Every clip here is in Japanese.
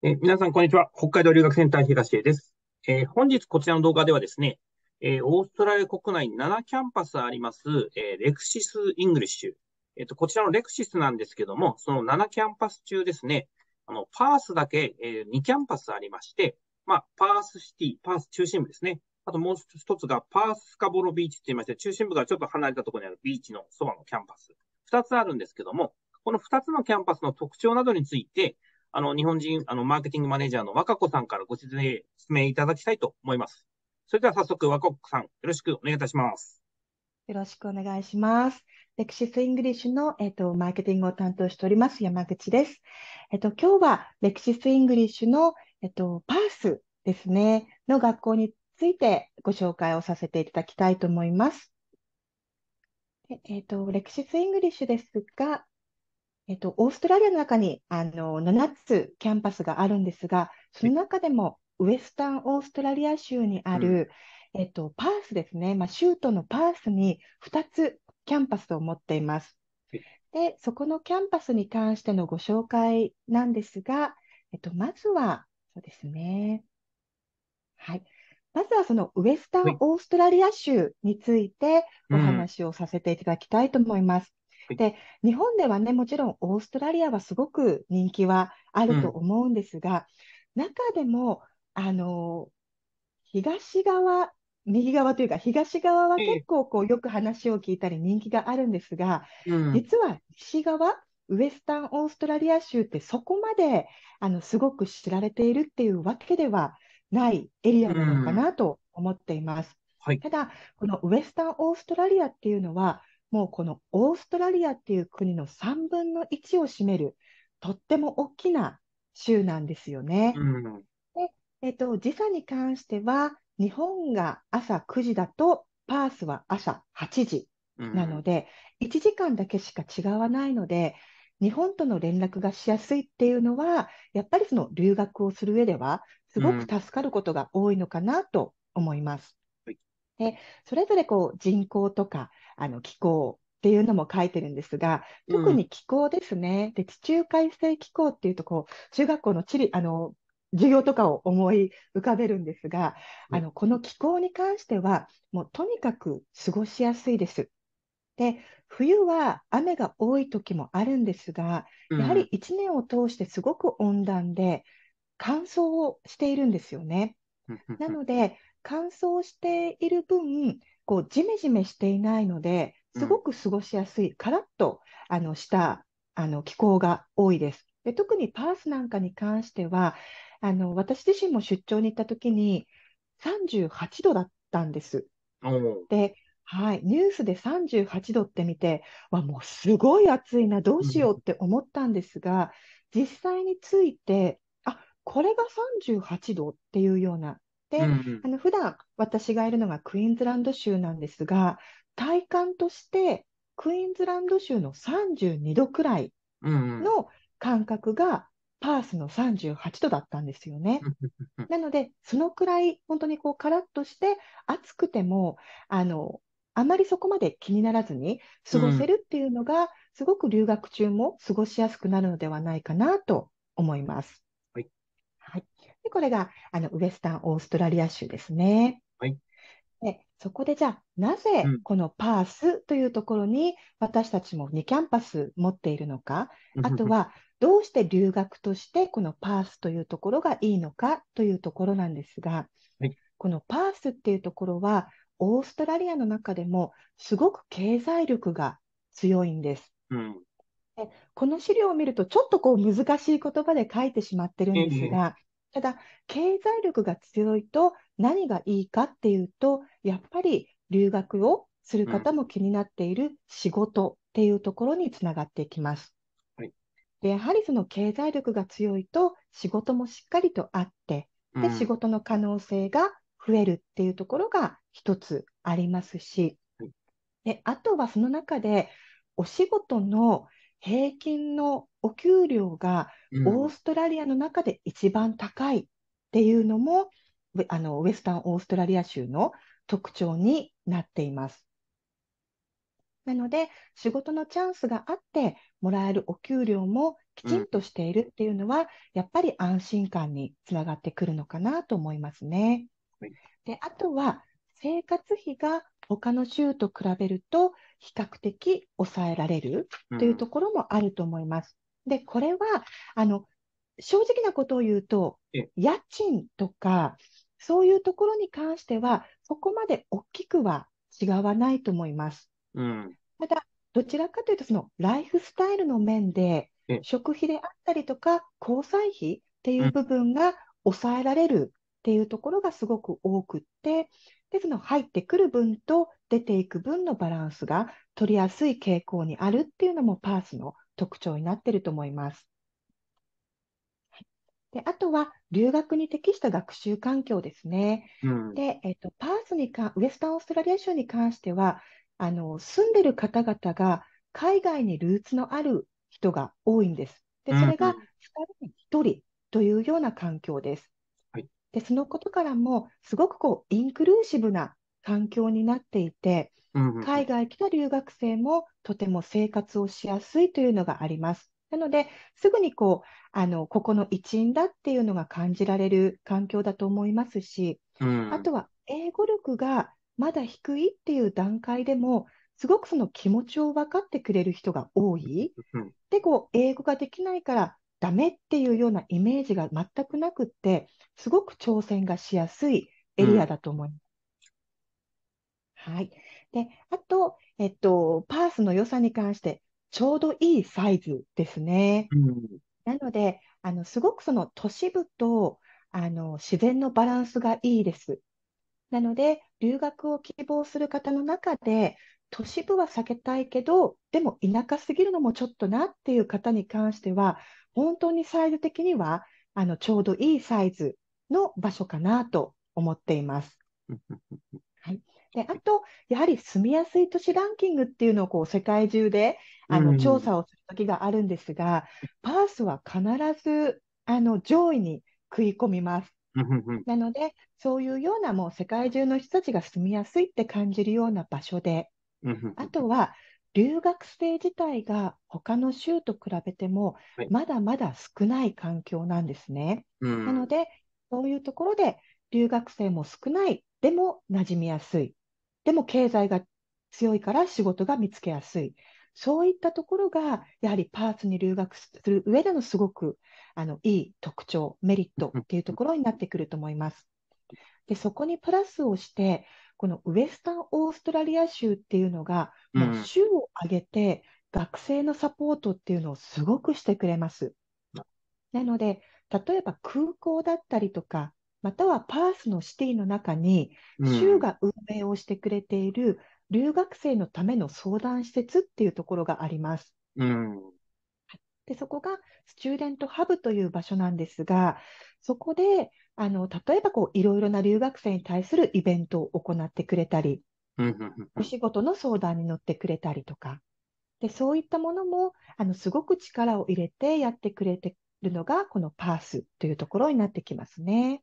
え皆さん、こんにちは。北海道留学センター東江です、えー、本日、こちらの動画ではですね、えー、オーストラリア国内7キャンパスあります、えー、レクシス・イングリッシュ。えっ、と、こちらのレクシスなんですけども、その7キャンパス中ですね、あの、パースだけ、え2キャンパスありまして、まあ、パースシティ、パース中心部ですね。あともう一つが、パーススカボロビーチって言いまして、中心部からちょっと離れたところにあるビーチのそばのキャンパス。2つあるんですけども、この2つのキャンパスの特徴などについて、あの、日本人、あの、マーケティングマネージャーの若子さんからご説明いただきたいと思います。それでは早速、若子さん、よろしくお願いいたします。よろしくお願いします。レクシス・イングリッシュの、えっ、と、マーケティングを担当しております、山口です。えっ、と、今日は、レクシス・イングリッシュの、えっ、と、パースですね、の学校についてご紹介をさせていただきたいと思います。えっ、と、レクシス・イングリッシュですが、えっと、オーストラリアの中にあの7つキャンパスがあるんですが、その中でもウエスタンオーストラリア州にある、えっと、パースですね、まあ、州都のパースに2つキャンパスを持っています。で、そこのキャンパスに関してのご紹介なんですが、えっと、まずは、そうですね。はい。まずはそのウエスタンオーストラリア州についてお話をさせていただきたいと思います。で、日本ではね、もちろんオーストラリアはすごく人気はあると思うんですが、中でも、あの、東側、右側というか、東側は結構こうよく話を聞いたり人気があるんですが、うん。実は西側、ウエスタンオーストラリア州ってそこまであのすごく知られているっていうわけではないエリアなのかなと思っています。はい。ただ、このウエスタンオーストラリアっていうのは、もうこのオーストラリアっていう国の3分の1を占める、とっても大きな州なんですよね。うん、でえっ、と、時差に関しては、日本が朝9時だと、パースは朝8時なので、うん、1時間だけしか違わないので、日本との連絡がしやすいっていうのは、やっぱりその留学をする上では、すごく助かることが多いのかなと思います。で、それぞれこう人口とか、あの気候っていうのも書いてるんですが、特に気候ですね。で、地中海性気候っていうと、こう、中学校の地理、あの、授業とかを思い浮かべるんですが、あの、この気候に関しては、もうとにかく過ごしやすいです。で、冬は雨が多い時もあるんですが、やはり一年を通してすごく温暖で、乾燥をしているんですよね。なので、乾燥している分、こうジメジメしていないので、すごく過ごしやすい、カラッとあのしたあの気候が多いです。で特にパースなんかに関してはあの私自身も出張に行った時に38度だったんです。で、はい、ニュースで38度って見てわもうすごい暑いなどうしようって思ったんですが、うん、実際についてあこれが38度っていうような、うん、あの普段私がいるのがクイーンズランド州なんですが、体感としてクイーンズランド州の32度くらいの感覚がパースの38度だったんですよね。なので、そのくらい本当にこうカラッとして暑くても、あの、あまりそこまで気にならずに過ごせるっていうのが、うん、すごく留学中も過ごしやすくなるのではないかなと思います。でこれがあのウエスタンオーストラリア州ですね。はい。で、そこでじゃあ、なぜこのパースというところに私たちも2キャンパス持っているのか、うんあとはどうして留学としてこのパースというところがいいのかというところなんですが、はい。このパースっていうところは、オーストラリアの中でもすごく経済力が強いんです。うん。でこの資料を見ると、ちょっとこう難しい言葉で書いてしまってるんですえ。が、ただ、経済力が強いと何がいいかっていうと、やっぱり留学をする方も気になっている仕事っていうところにつながっていきます。はい、でやはりその経済力が強いと仕事もしっかりとあって、で仕事の可能性が増えるっていうところが一つありますし、であとはその中でお仕事の平均のお給料がオーストラリアの中で一番高いっていうのも、ウェあのウェスタンオーストラリア州の特徴になっています。なので、仕事のチャンスがあって、もらえるお給料もきちんとしているっていうのは、やっぱり安心感につながってくるのかなと思いますね。であとは、生活費が他の州と比べると比較的抑えられるというところもあると思います。うん、で、これはあの正直なことを言うと、家賃とか、そういうところに関しては、そこまで大きくは違わないと思います。うん、ただ、どちらかというと、そのライフスタイルの面で、食費であったりとか、交際費っていう部分が抑えられるっていうところがすごく多くって、ですの入ってくる分と出ていく分のバランスが取りやすい傾向にあるっていうのもパースの特徴になっていると思います。であとは留学に適した学習環境ですね。うん、で、えと、パースにかウエスタンオーストラリア州に関してはあの住んでる方々が海外にルーツのある人が多いんです。でそれが2人に1人というような環境です。で、そのことからも、すごくこう、インクルーシブな環境になっていて、うん海外来た留学生もとても生活をしやすいというのがあります。なので、すぐにこう、あの、ここの一員だっていうのが感じられる環境だと思いますし、うん、あとは英語力がまだ低いっていう段階でも、すごくその気持ちを分かってくれる人が多い。で、こう、英語ができないからダメっていうようなイメージが全くなくって、すごく挑戦がしやすいエリアだと思います。うん、はい。で、あと、えっと、パースの良さに関して、ちょうどいいサイズですね。うん、なので、あの、すごくその都市部と、あの、自然のバランスがいいです。なので、留学を希望する方の中で、都市部は避けたいけど、でも田舎すぎるのもちょっとなっていう方に関しては、本当にサイズ的にはあのちょうどいいサイズの場所かなと思っています。はい、であと、やはり住みやすい都市ランキングっていうのをこう世界中であの調査をする時があるんですが、パースは必ずあの上位に食い込みます。なので、そういうようなもう世界中の人たちが住みやすいって感じるような場所で、あとは、留学生自体が他の州と比べても、まだまだ少ない環境なんですね。はい、なので、そういうところで留学生も少ない、でも馴染みやすい、でも経済が強いから仕事が見つけやすい。そういったところが、やはりパーツに留学する上でのすごくあのいい特徴、メリットっていうところになってくると思います。でそこにプラスをしてこのウエスタンオーストラリア州っていうのが、うん、もう州を挙げて学生のサポートっていうのをすごくしてくれます。なので例えば空港だったりとかまたはパースのシティの中に州が運営をしてくれている留学生のための相談施設っていうところがあります。うん、でそこがスチューデントハブという場所なんですがそこであの例えばこういろいろな留学生に対するイベントを行ってくれたり、お仕事の相談に乗ってくれたりとか、でそういったものもあのすごく力を入れてやってくれてるのが、このパースというところになってきますね。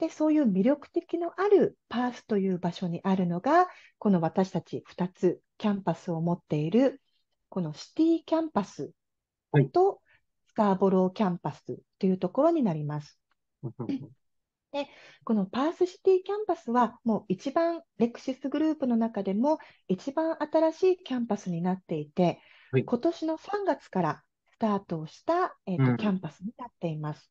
で、そういう魅力的のあるパースという場所にあるのが、この私たち2つキャンパスを持っている、このシティキャンパスとスカーボローキャンパスというところになります。で、このパースシティキャンパスは、もう一番レクシスグループの中でも一番新しいキャンパスになっていて、はい今年の3月からスタートをした、えーとうんキャンパスになっています。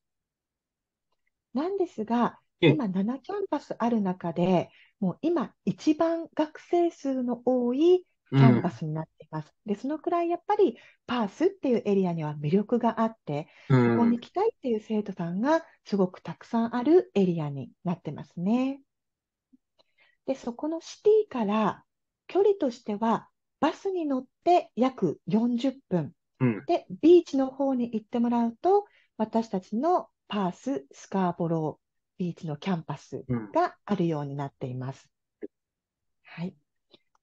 なんですが、今7キャンパスある中で、もう今一番学生数の多いキャンパスになっています。うん、で、そのくらいやっぱりパースっていうエリアには魅力があって、うん、そこに行きたいっていう生徒さんがすごくたくさんあるエリアになってますね。で、そこのシティから距離としてはバスに乗って約40分。で、ビーチの方に行ってもらうと、私たちのパース、スカーボロービーチのキャンパスがあるようになっています。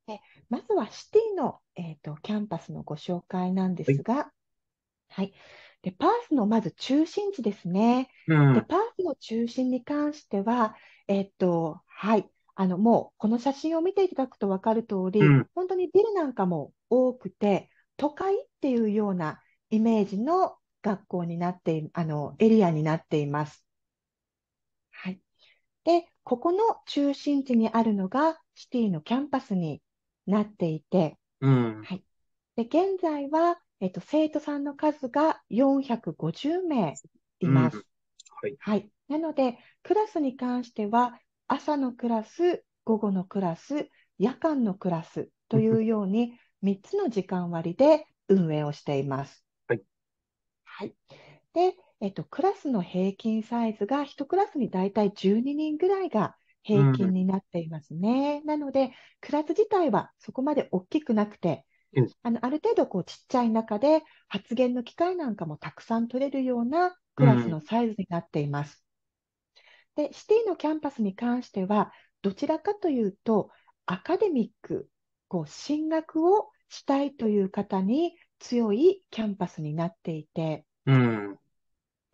えまずはシティの、えーと、キャンパスのご紹介なんですが、はい、でパースのまず中心地ですね。うん、でパースの中心に関しては、えーとはい、あのもうこの写真を見ていただくと分かる通り、うん、本当にビルなんかも多くて、都会っていうようなイメージの学校になってあのエリアになっています。はい、でここの中心地にあるのがシティのキャンパスになっていて、うん、はい、で現在は、えっと、生徒さんの数が450名います。うん、はい、はい、なので、クラスに関しては、朝のクラス、午後のクラス、夜間のクラスというように、3つの時間割で運営をしています。はい、はい、で、えっと、クラスの平均サイズが1クラスに大体12人ぐらいが平均になっていますね。うん、なので、クラス自体はそこまで大きくなくて、あのある程度こうちっちゃい中で発言の機会なんかもたくさん取れるようなクラスのサイズになっています。うん、で、シティのキャンパスに関しては、どちらかというと、アカデミック、こう進学をしたいという方に強いキャンパスになっていて、うん、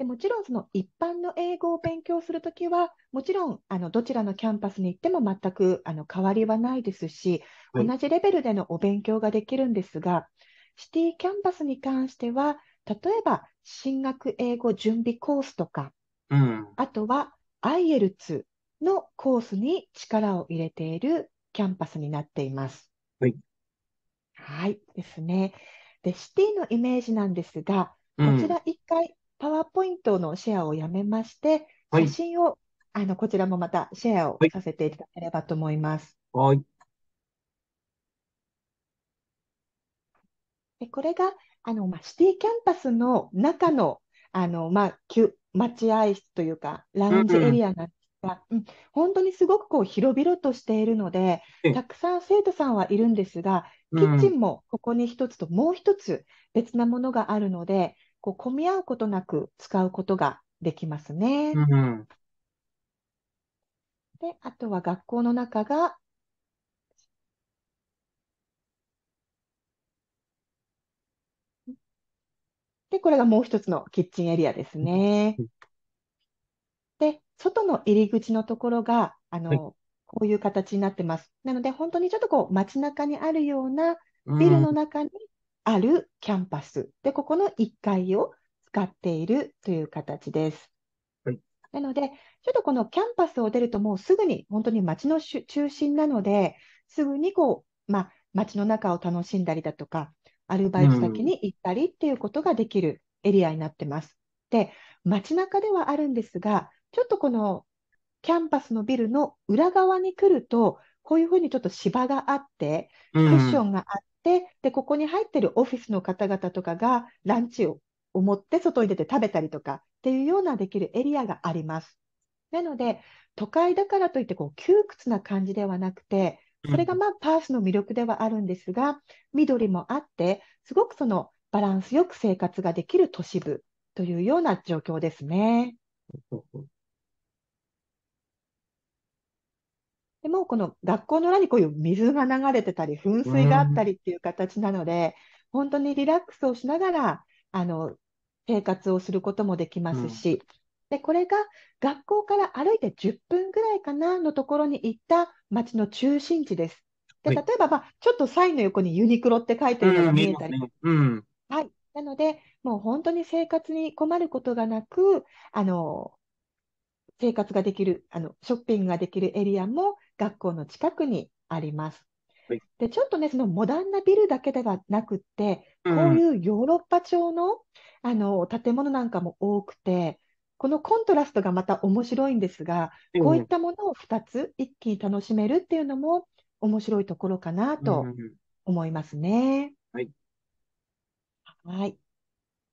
でもちろんその一般の英語を勉強するときは、もちろんあのどちらのキャンパスに行っても全くあの変わりはないですし、同じレベルでのお勉強ができるんですが、シティキャンパスに関しては、例えば進学英語準備コースとか、うん、あとは IELTS のコースに力を入れているキャンパスになっています。はい。はいですね。で、シティのイメージなんですが、こちら1回パワーポイントのシェアをやめまして、写真を、あの、こちらもまたシェアをさせていただければと思います。はい。で、これが、あの、まあ、シティキャンパスの中の、あの、まあ、きゅ待合室というか、ラウンジエリアなんですが、うん、本当にすごくこう広々としているので、たくさん生徒さんはいるんですが、キッチンもここに一つともう一つ別なものがあるので、こう混み合うことなく使うことができますね。うん、で、あとは学校の中が、で、これがもう一つのキッチンエリアですね。で、外の入り口のところが、あの、はい、こういう形になってます。なので、本当にちょっとこう、街中にあるようなビルの中にあるキャンパス。で、ここの1階を使っているという形です。はい、なので、ちょっとこのキャンパスを出るともうすぐに本当に街の中心なので、すぐにこう、まあ、街の中を楽しんだりだとか、アルバイト先に行ったりっていうことができるエリアになってます。うん、で、街中ではあるんですが、ちょっとこのキャンパスのビルの裏側に来ると、こういうふうにちょっと芝があって、クッションがあっ、で、ここに入ってるオフィスの方々とかがランチを持って外に出て食べたりとかっていうようなできるエリアがあります。なので、都会だからといってこう窮屈な感じではなくて、それがまあパースの魅力ではあるんですが、緑もあって、すごくそのバランスよく生活ができる都市部というような状況ですね。でもこの学校の裏にこういう水が流れてたり、噴水があったりっていう形なので、本当にリラックスをしながら、あの、生活をすることもできますし、で、これが学校から歩いて10分ぐらいかなのところに行った街の中心地です。で、例えば、まあ、ちょっとサインの横にユニクロって書いてるのが見えたり。はい。なので、もう本当に生活に困ることがなく、あの、生活ができる、あの、ショッピングができるエリアも学校の近くにあります。はい、でちょっとね、そのモダンなビルだけではなくて、こういうヨーロッパ調のあの建物なんかも多くて、このコントラストがまた面白いんですが、こういったものを2つ一気に楽しめるっていうのも面白いところかなと思いますね。はい。はい。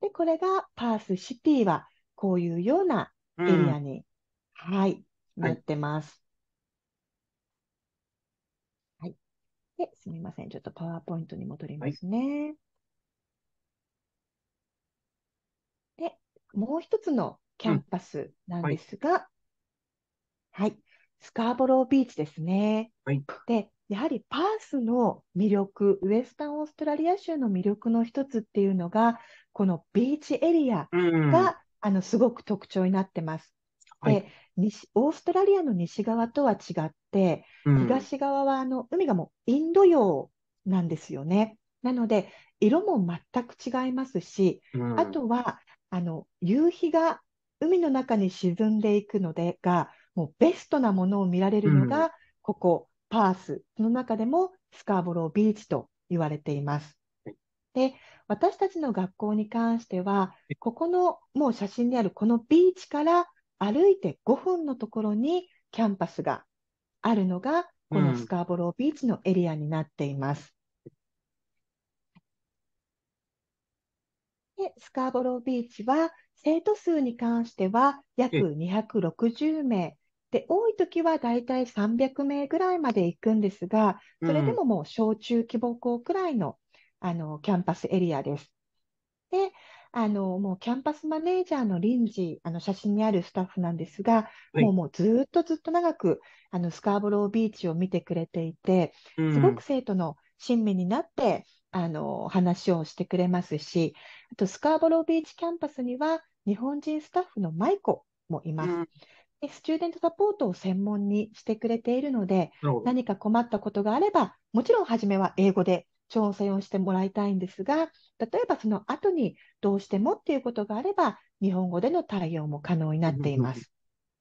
で、これがパースシティはこういうようなエリアに、うん、はい、なってます。で、すみません。ちょっとパワーポイントに戻りますね。はい、で、もう一つのキャンパスなんですが、うん、はい、はい、スカーボロービーチですね。はい、で、やはりパースの魅力、ウエスタンオーストラリア州の魅力の一つっていうのが、このビーチエリアが、うん、あのすごく特徴になってます。で、はい、西オーストラリアの西側とは違っ、うん、東側はあの海がもうインド洋なんですよね。なので色も全く違いますし、うん、あとはあの夕日が海の中に沈んでいくのでがもうベストなものを見られるのが、ここパースの中でもスカーボロービーチと言われています。で私たちの学校に関してはここのもう写真であるこのビーチから歩いて5分のところにキャンパスがあるのが、このスカーボロービーチのエリアになっています。うん、でスカーボロービーチは、生徒数に関しては約260名。で、多い時はだいたい300名ぐらいまで行くんですが、それでももう小中規模校くらいの、あの、キャンパスエリアです。で、あの、もうキャンパスマネージャーの臨時、あの、写真にあるスタッフなんですが、はいもう、もうずっとずっと長く、あの、スカーボロービーチを見てくれていて、すごく生徒の親身になって、あの、話をしてくれますし、あと、スカーボロービーチキャンパスには、日本人スタッフの舞子もいます。うん。で、スチューデントサポートを専門にしてくれているので、何か困ったことがあれば、もちろん初めは英語で挑戦をしてもらいたいんですが、例えばその後にどうしてもっていうことがあれば、日本語での対応も可能になっています。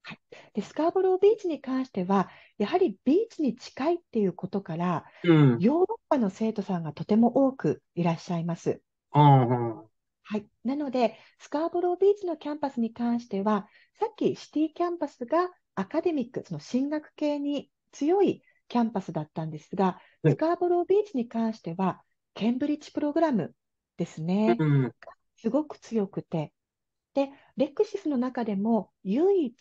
はい、でスカーボロービーチに関しては、やはりビーチに近いっていうことから、うん、ヨーロッパの生徒さんがとても多くいらっしゃいます。はい、なので、スカーボロービーチのキャンパスに関しては、さっきシティキャンパスがアカデミック、その進学系に強いキャンパスだったんですが、スカーボロービーチに関しては、ケンブリッジプログラムですね、すごく強くて、で、レクシスの中でも唯一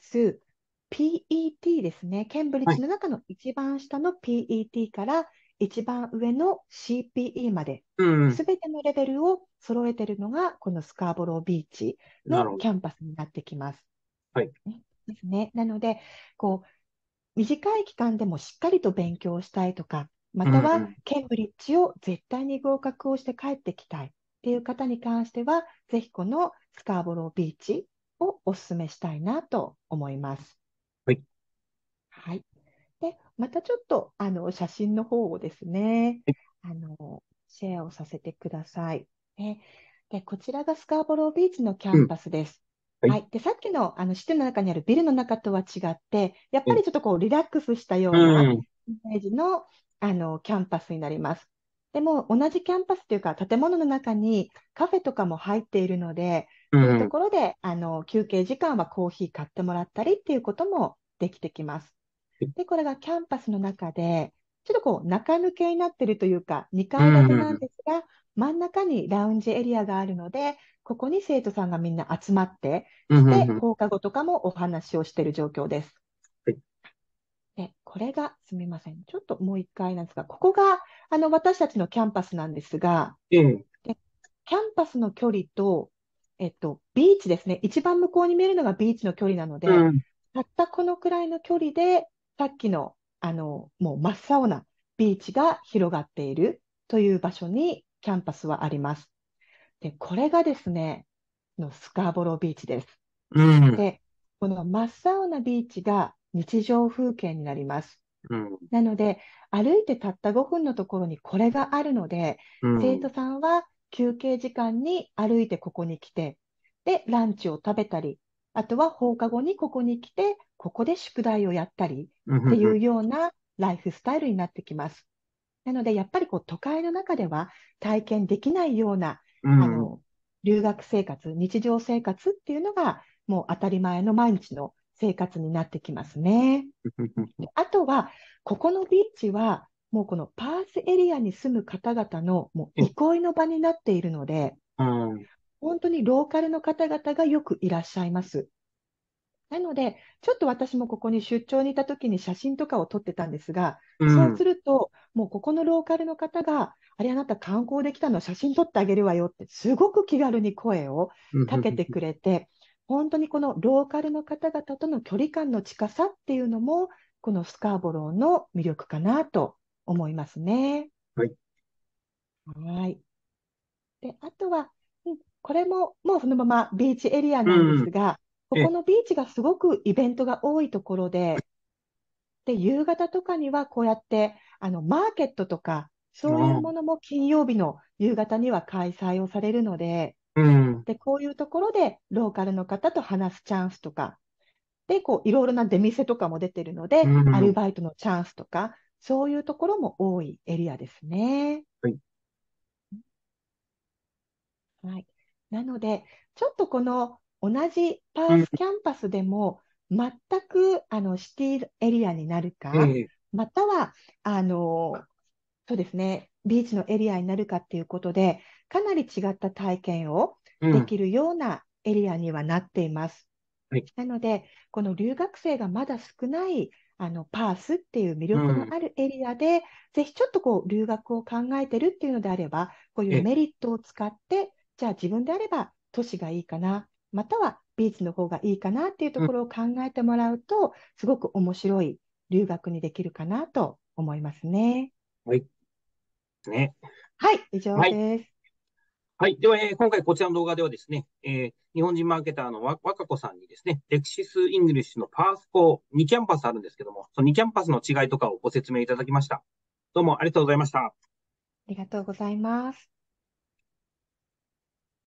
PET ですね、ケンブリッジの中の一番下の PET から一番上の CPE まで、す、べ、てのレベルを揃えているのが、このスカーボロービーチのキャンパスになってきます。はい。ですね。なので、こう、短い期間でもしっかりと勉強したいとか、またはケンブリッジを絶対に合格をして帰ってきたいっていう方に関しては、ぜひこのスカーボロービーチをお勧めしたいなと思います。はい。はい。で、またちょっとあの写真の方をですね、あのシェアをさせてください。ね、でこちらがスカーボロービーチのキャンパスです。はい、でさっきのあのシの中にあるビルの中とは違って、やっぱりちょっとこうリラックスしたようなイメージの,、あのキャンパスになります。でも同じキャンパスというか建物の中にカフェとかも入っているので、そういうところであの休憩時間はコーヒー買ってもらったりっていうこともできてきます。で、これがキャンパスの中で、ちょっとこう中抜けになってるというか、2階建てなんですが、真ん中にラウンジエリアがあるので、ここに生徒さんがみんな集まって、でして放課後とかもお話をしている状況です。で、これが、すみません。ちょっともう一回なんですが、ここが、あの、私たちのキャンパスなんですが、えでキャンパスの距離と、えっと、ビーチですね。一番向こうに見えるのがビーチの距離なので、うん、たったこのくらいの距離で、さっきの、あの、もう真っ青なビーチが広がっているという場所にキャンパスはあります。で、これがですね、のスカーボロービーチです。うん、で、この真っ青なビーチが日常風景になります。うん、なので、歩いてたった5分のところにこれがあるので、うん、生徒さんは休憩時間に歩いてここに来て、で、ランチを食べたり、あとは放課後にここに来て、ここで宿題をやったりっていうようなライフスタイルになってきます。なので、やっぱりこう都会の中では体験できないような、うん、あの留学生活、日常生活っていうのが、もう当たり前の毎日の生活になってきますね。あとは、ここのビーチは、もうこのパースエリアに住む方々のもう憩いの場になっているので、うん、本当にローカルの方々がよくいらっしゃいます。なので、ちょっと私もここに出張にいた時に写真とかを撮ってたんですが、うん、そうすると、もうここのローカルの方が、あれあなた観光できたの写真撮ってあげるわよって、すごく気軽に声をかけてくれて、本当にこのローカルの方々との距離感の近さっていうのも、このスカーボローの魅力かなと思いますね。はい。はいで、あとは、これももうそのままビーチエリアなんですが、うん、ここのビーチがすごくイベントが多いところで、で、夕方とかにはこうやってあの、マーケットとか、そういうものも金曜日の夕方には開催をされるので、うん、で、こういうところでローカルの方と話すチャンスとか、で、こう、いろいろな出店とかも出てるので、アルバイトのチャンスとか、そういうところも多いエリアですね。はい。なので、ちょっとこの同じパースキャンパスでも、全くあのシティエリアになるか、または、あの、そうですね、ビーチのエリアになるかっていうことで、かなり違った体験をできるようなエリアにはなっています。はい、なので、この留学生がまだ少ないあのパースっていう魅力のあるエリアで、うん、ぜひちょっとこう留学を考えてるっていうのであれば、こういうメリットを使って、じゃあ自分であれば都市がいいかな、またはビーチの方がいいかなっていうところを考えてもらうと、うん、すごく面白い留学にできるかなと思いますね。はい。ね。はい、以上です。はいはい。では、えー、今回こちらの動画ではですね、えー、日本人マーケターの若子さんにですね、レクシス・イングリッシュのパース校2キャンパスあるんですけども、その2キャンパスの違いとかをご説明いただきました。どうもありがとうございました。ありがとうございます。